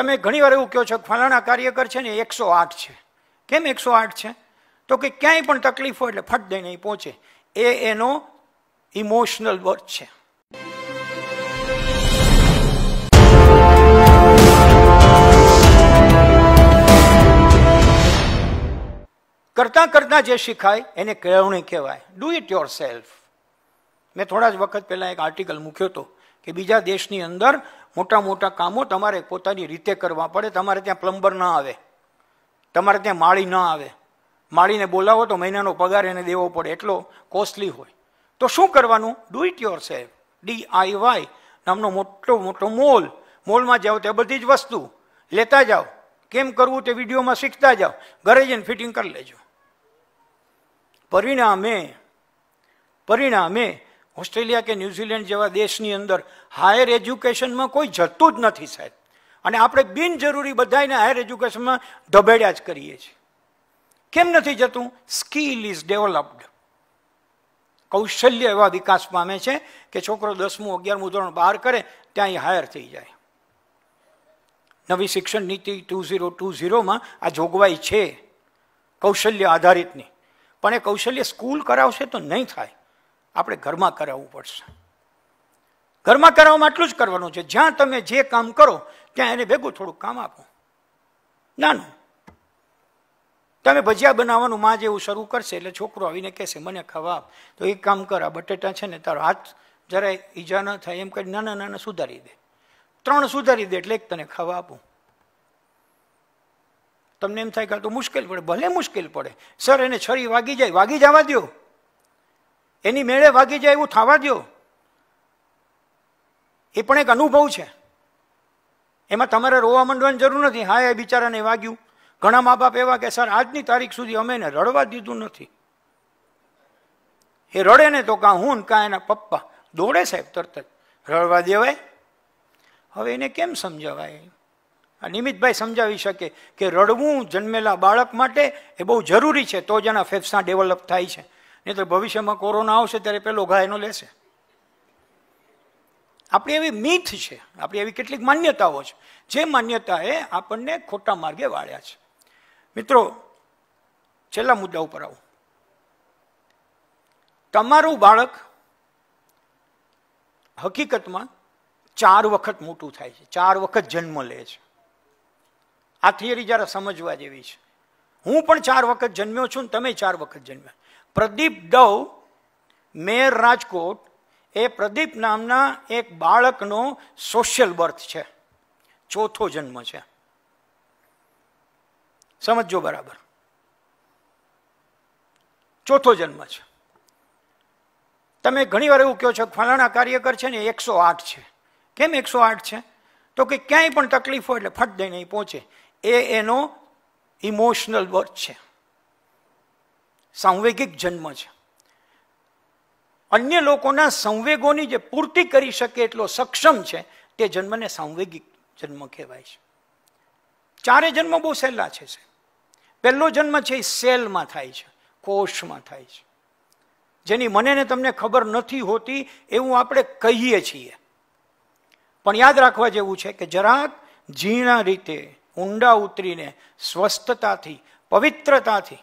તમે ઘણીવાર એવું કહો છો કે ફલાણા કાર્યકર છે ને એકસો આઠ છે કેમ એકસો આઠ છે તો કે ક્યાંય પણ તકલીફ હોય એટલે ફટ દઈને પહોંચે એ એનો ઇમોશનલ વર્ક છે કરતાં કરતાં જે શીખાય એને કેળવણી કહેવાય ડુ ઇટ યોર સેલ્ફ મેં થોડા જ વખત પહેલાં એક આર્ટિકલ મૂક્યો હતો કે બીજા દેશની અંદર મોટા મોટા કામો તમારે પોતાની રીતે કરવા પડે તમારે ત્યાં પ્લમ્બર ના આવે તમારે ત્યાં માળી ના આવે માળીને બોલાવો તો મહિનાનો પગાર એને દેવો પડે એટલો કોસ્ટલી હોય તો શું કરવાનું do it yourself D I Y નામનો મોટો મોટો મોલ મોલમાં જાઓ તે બધી જ વસ્તુ લેતા જાઓ કેમ કરવું તે વિડીયોમાં શીખતા જાઓ ઘરે જઈને ફિટિંગ કરી લેજો પરિણામે પરિણામે ઓસ્ટ્રેલિયા કે ન્યૂઝીલેન્ડ જેવા દેશની અંદર હાયર એજ્યુકેશનમાં કોઈ જતું જ નથી સાહેબ અને આપણે બિનજરૂરી બધાને હાયર એજ્યુકેશનમાં ધબેડ્યા જ કરીએ છીએ કેમ નથી જતું સ્કિલ ઇઝ ડેવલપ્ડ કૌશલ્ય એવા વિકાસ પામે છે કે છોકરો દસમું અગિયારમું ધોરણ બહાર કરે ત્યાં હાયર થઈ જાય નવી શિક્ષણ નીતિ ટુ ઝીરો ટુ ઝીરોમાં આ જોગવાઈ છે કૌશલ્ય આધારિતની પણ એ કૌશલ્ય સ્કૂલ કરાવશે તો નહીં થાય આપણે ઘરમાં કરાવવું પડશે ઘરમાં કરાવવામાં આટલું જ કરવાનું છે જ્યાં તમે જે કામ કરો ત્યાં એને ભેગું થોડુંક કામ આપો નાનું તમે ભજીયા બનાવવાનું માં જેવું શરૂ કરશે એટલે છોકરો આવીને કહેશે મને ખવા આપ તો એક કામ કર આ બટેટા છે ને તારો હાથ જરાય ઈજા ન થાય એમ કરી નાના નાના સુધારી દે ત્રણ સુધારી દે એટલે એક તને ખવા આપું તમને એમ થાય કે તો મુશ્કેલ પડે ભલે મુશ્કેલ પડે સર એને છરી વાગી જાય વાગી જવા દો એની મેળે વાગી જાય એવું થવા દો એ પણ એક અનુભવ છે એમાં તમારે રોવા માંડવાની જરૂર નથી હા એ બિચારાને વાગ્યું ઘણા મા બાપ એવા કે સર આજની તારીખ સુધી અમે એને રડવા દીધું નથી એ રડે ને તો કાં હું ને કાં એના પપ્પા દોડે સાહેબ તરત જ રડવા દેવાય હવે એને કેમ સમજાવાય આ નિમિતભાઈ સમજાવી શકે કે રડવું જન્મેલા બાળક માટે એ બહુ જરૂરી છે તો જ એના ફેફસા ડેવલપ થાય છે એટલે ભવિષ્યમાં કોરોના આવશે ત્યારે પહેલો ઘા એનો લેશે આપણી એવી મીથ છે આપણી એવી કેટલીક માન્યતાઓ છે જે માન્યતા એ આપણને ખોટા માર્ગે વાળ્યા છે મિત્રો છેલ્લા મુદ્દા ઉપર આવું તમારું બાળક હકીકતમાં ચાર વખત મોટું થાય છે ચાર વખત જન્મ લે છે આ થિયરી જરા સમજવા જેવી છે હું પણ ચાર વખત જન્મ્યો છું ને તમે ચાર વખત જન્મ્યા પ્રદીપ ડવ મેયર રાજકોટ એ પ્રદીપ નામના એક બાળકનો સોશિયલ બર્થ છે ચોથો જન્મ છે સમજો બરાબર ચોથો જન્મ છે તમે ઘણીવાર એવું કહો છો ફલાણા કાર્યકર છે ને એકસો આઠ છે કેમ એકસો આઠ છે તો કે ક્યાંય પણ તકલીફ હોય એટલે ફટ દઈને પહોંચે એ એનો ઇમોશનલ બર્થ છે સાંવેગિક જન્મ છે અન્ય લોકોના સંવેગોની જે પૂર્તિ કરી શકે એટલો સક્ષમ છે તે જન્મને સાંવેગિક જન્મ કહેવાય છે ચારે જન્મ બહુ સહેલા છે પહેલો જન્મ છે એ સેલમાં થાય છે કોષમાં થાય છે જેની મને ને તમને ખબર નથી હોતી એવું આપણે કહીએ છીએ પણ યાદ રાખવા જેવું છે કે જરાક ઝીણા રીતે ઊંડા ઉતરીને સ્વસ્થતાથી પવિત્રતાથી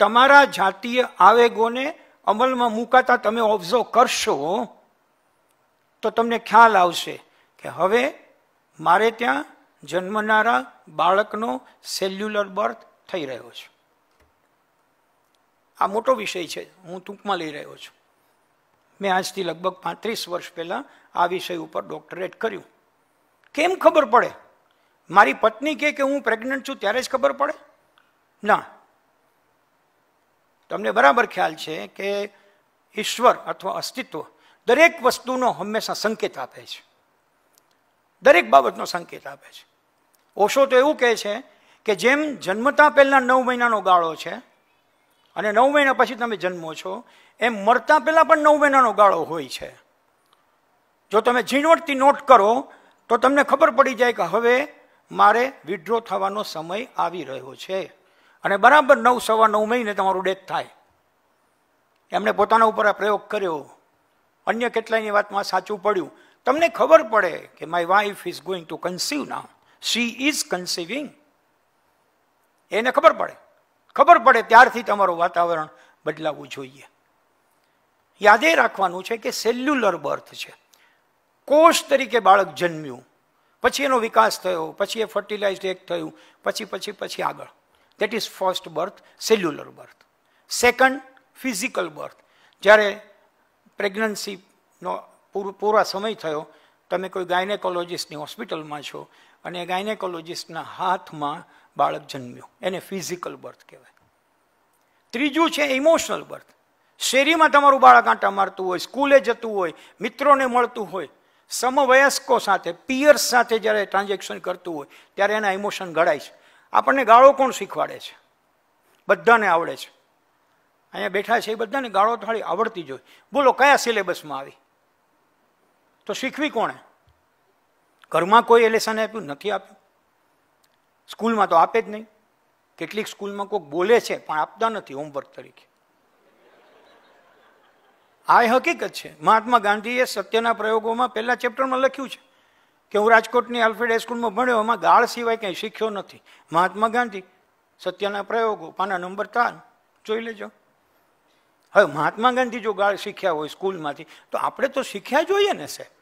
તમારા જાતીય આવેગોને અમલમાં મૂકાતા તમે ઓબ્ઝર્વ કરશો તો તમને ખ્યાલ આવશે કે હવે મારે ત્યાં જન્મનારા બાળકનો સેલ્યુલર બર્થ થઈ રહ્યો છે આ મોટો વિષય છે હું ટૂંકમાં લઈ રહ્યો છું મેં આજથી લગભગ પાંત્રીસ વર્ષ પહેલાં આ વિષય ઉપર ડોક્ટરેટ કર્યું કેમ ખબર પડે મારી પત્ની કહે કે હું પ્રેગ્નન્ટ છું ત્યારે જ ખબર પડે ના તમને બરાબર ખ્યાલ છે કે ઈશ્વર અથવા અસ્તિત્વ દરેક વસ્તુનો હંમેશા સંકેત આપે છે દરેક બાબતનો સંકેત આપે છે ઓશો તો એવું કહે છે કે જેમ જન્મતા પહેલાં નવ મહિનાનો ગાળો છે અને નવ મહિના પછી તમે જન્મો છો એમ મરતા પહેલાં પણ નવ મહિનાનો ગાળો હોય છે જો તમે ઝીણવટથી નોટ કરો તો તમને ખબર પડી જાય કે હવે મારે વિડ્રો થવાનો સમય આવી રહ્યો છે અને બરાબર નવ સવા નવ મહિને તમારું ડેથ થાય એમણે પોતાના ઉપર આ પ્રયોગ કર્યો અન્ય કેટલાયની વાતમાં સાચું પડ્યું તમને ખબર પડે કે my wife is going to conceive ના સી ઇઝ કન્સીવિંગ એને ખબર પડે ખબર પડે ત્યારથી તમારું વાતાવરણ બદલાવવું જોઈએ યાદે રાખવાનું છે કે સેલ્યુલર બર્થ છે કોષ તરીકે બાળક જન્મ્યું પછી એનો વિકાસ થયો પછી એ ફર્ટિલાઇઝ એક થયું પછી પછી પછી આગળ that is first birth cellular birth second physical birth જ્યારે પ્રેગ્નન્સીનો પૂરો પૂરા સમય થયો તમે કોઈ ગાયનેકોલોજિસ્ટની હોસ્પિટલમાં છો અને ગાયનેકોલોજીસ્ટના હાથમાં બાળક જન્મ્યું એને ફિઝિકલ બર્થ કહેવાય ત્રીજું છે ઇમોશનલ બર્થ શેરીમાં તમારું બાળક આંટા મારતું હોય સ્કૂલે જતું હોય મિત્રોને મળતું હોય સમવયસ્કો સાથે પિયર્સ સાથે જ્યારે ટ્રાન્ઝેક્શન કરતું હોય ત્યારે એના ઇમોશન ઘડાય છે આપણને ગાળો કોણ શીખવાડે છે બધાને આવડે છે અહીંયા બેઠા છે એ બધાને ગાળો થાળી આવડતી જોઈ બોલો કયા સિલેબસમાં આવી તો શીખવી કોણે ઘરમાં કોઈ એલેસન આપ્યું નથી આપ્યું સ્કૂલમાં તો આપે જ નહીં કેટલીક સ્કૂલમાં કોઈક બોલે છે પણ આપતા નથી હોમવર્ક તરીકે આ હકીકત છે મહાત્મા ગાંધીએ સત્યના પ્રયોગોમાં પહેલા ચેપ્ટરમાં લખ્યું છે કે હું રાજકોટની આલ્ફ્રેડ હાઈસ્કૂલમાં ભણ્યો એમાં ગાળ સિવાય કંઈ શીખ્યો નથી મહાત્મા ગાંધી સત્યના પ્રયોગો પાના નંબર ત્રણ જોઈ લેજો હવે મહાત્મા ગાંધી જો ગાળ શીખ્યા હોય સ્કૂલમાંથી તો આપણે તો શીખ્યા જોઈએ ને સાહેબ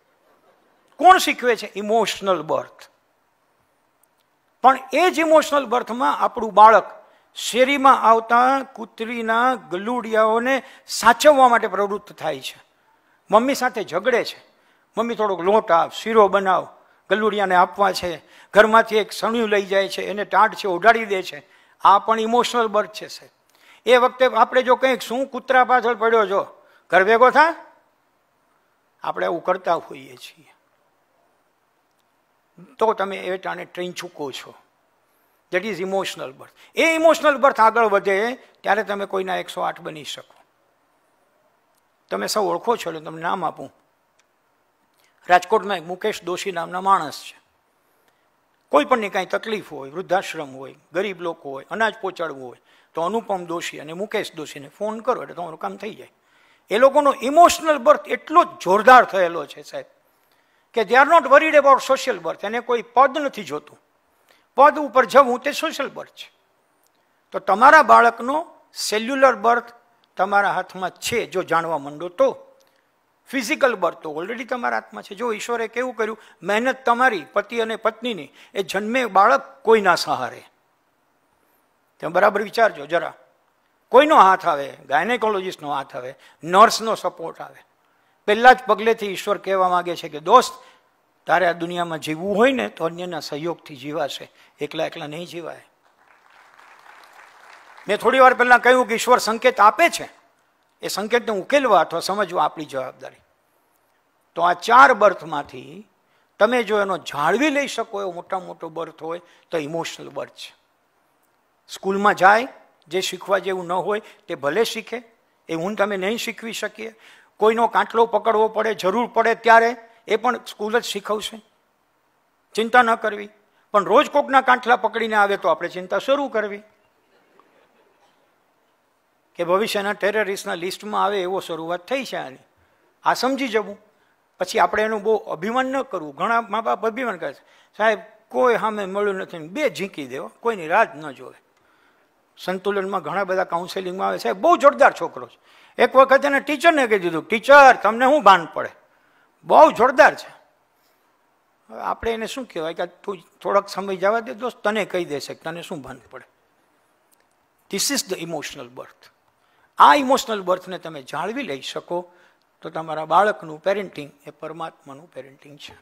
કોણ શીખવે છે ઇમોશનલ બર્થ પણ એ જ ઇમોશનલ બર્થમાં આપણું બાળક શેરીમાં આવતા કૂતરીના ગલુડિયાઓને સાચવવા માટે પ્રવૃત્ત થાય છે મમ્મી સાથે ઝઘડે છે મમ્મી થોડોક લોટ આવ શીરો બનાવ ગલુડિયાને આપવા છે ઘરમાંથી એક સણિયું લઈ જાય છે એને ટાંટ છે ઉડાડી દે છે આ પણ ઇમોશનલ બર્થ છે સાહેબ એ વખતે આપણે જો કંઈક શું કૂતરા પાછળ પડ્યો જો ઘર ભેગો થા આપણે આવું કરતા હોઈએ છીએ તો તમે એ ટાણે ટ્રેન ચૂકો છો દેટ ઇઝ ઇમોશનલ બર્થ એ ઇમોશનલ બર્થ આગળ વધે ત્યારે તમે કોઈના એકસો આઠ બની શકો તમે સૌ ઓળખો છો એટલે તમને નામ આપું રાજકોટમાં એક મુકેશ દોશી નામના માણસ છે કોઈ પણની કાંઈ તકલીફ હોય વૃદ્ધાશ્રમ હોય ગરીબ લોકો હોય અનાજ પહોંચાડવું હોય તો અનુપમ દોશી અને મુકેશ દોશીને ફોન કરો એટલે તમારું કામ થઈ જાય એ લોકોનો ઇમોશનલ બર્થ એટલો જ જોરદાર થયેલો છે સાહેબ કે they are not worried about social birth એને કોઈ પદ નથી જોતું પદ ઉપર જવું તે સોશિયલ બર્થ છે તો તમારા બાળકનો સેલ્યુલર બર્થ તમારા હાથમાં છે જો જાણવા માંડો તો ફિઝિકલ બર્થ તો ઓલરેડી તમારા હાથમાં છે જો ઈશ્વરે કેવું કર્યું મહેનત તમારી પતિ અને પત્નીની એ જન્મે બાળક કોઈના સહારે તમે બરાબર વિચારજો જરા કોઈનો હાથ આવે ગાયનેકોલોજીસ્ટનો હાથ આવે નર્સનો સપોર્ટ આવે પહેલાં જ પગલેથી ઈશ્વર કહેવા માગે છે કે દોસ્ત તારે આ દુનિયામાં જીવવું હોય ને તો અન્યના સહયોગથી જીવાશે એકલા એકલા નહીં જીવાય મેં થોડી વાર પહેલાં કહ્યું કે ઈશ્વર સંકેત આપે છે એ સંકેતને ઉકેલવા અથવા સમજવા આપણી જવાબદારી તો આ ચાર બર્થમાંથી તમે જો એનો જાળવી લઈ શકો એવો મોટા મોટો બર્થ હોય તો ઇમોશનલ બર્થ છે સ્કૂલમાં જાય જે શીખવા જેવું ન હોય તે ભલે શીખે એ હું તમે નહીં શીખવી શકીએ કોઈનો કાંટલો પકડવો પડે જરૂર પડે ત્યારે એ પણ સ્કૂલ જ શીખવશે ચિંતા ન કરવી પણ રોજ કોકના કાંઠલા પકડીને આવે તો આપણે ચિંતા શરૂ કરવી કે ભવિષ્યના ટેરરિસ્ટના લિસ્ટમાં આવે એવો શરૂઆત થઈ છે આની આ સમજી જવું પછી આપણે એનું બહુ અભિમાન ન કરવું ઘણા મા બાપ અભિમાન કરે છે સાહેબ કોઈ સામે મળ્યું નથી બે ઝીંકી દેવા કોઈની રાત ન જોવે સંતુલનમાં ઘણા બધા કાઉન્સેલિંગમાં આવે સાહેબ બહુ જોરદાર છોકરો છે એક વખત એને ટીચરને કહી દીધું ટીચર તમને શું ભાન પડે બહુ જોરદાર છે આપણે એને શું કહેવાય કે તું થોડોક સમય જવા દે દોસ્ત તને કહી દેશે તને શું ભાન પડે this is the emotional birth આ ઇમોશનલ બર્થને તમે જાળવી લઈ શકો તો તમારા બાળકનું પેરેન્ટિંગ એ પરમાત્માનું પેરેન્ટિંગ છે